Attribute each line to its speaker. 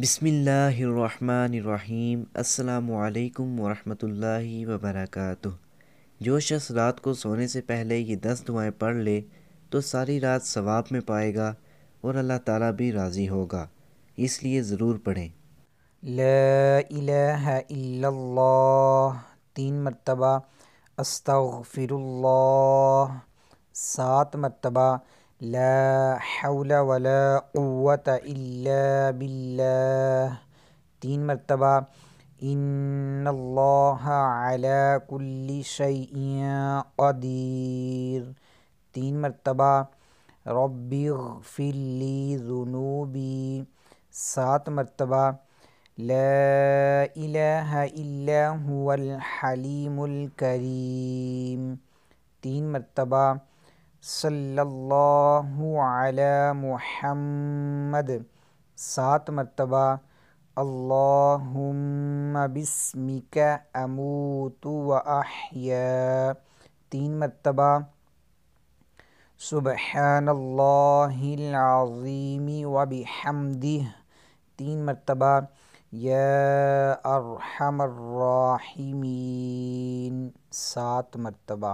Speaker 1: بسم اللہ الرحمن الرحیم السلام علیکم ورحمۃ اللہ وبرکاتہ جو شخص رات کو سونے سے پہلے یہ دس دعائیں پڑھ لے تو ساری رات ثواب میں پائے گا اور اللہ تعالیٰ بھی راضی ہوگا اس لیے ضرور پڑھیں
Speaker 2: لا الہ الا اللہ تین مرتبہ استغفر اللہ سات مرتبہ لا حول ولا قوة إلا بالله تین مرتبہ ان الله على كل شيء قدير تین مرتبہ رب اغفر لي ذنوبي سات مرتبہ لا إله الا هو الحليم الكريم تین مرتبہ صلی اللہ علی محمد سات مرتبہ اللہم بسمک اموت و تین مرتبہ سبحان اللہ العظیم و بحمدہ تین مرتبہ یا ارحم الراحمین سات مرتبہ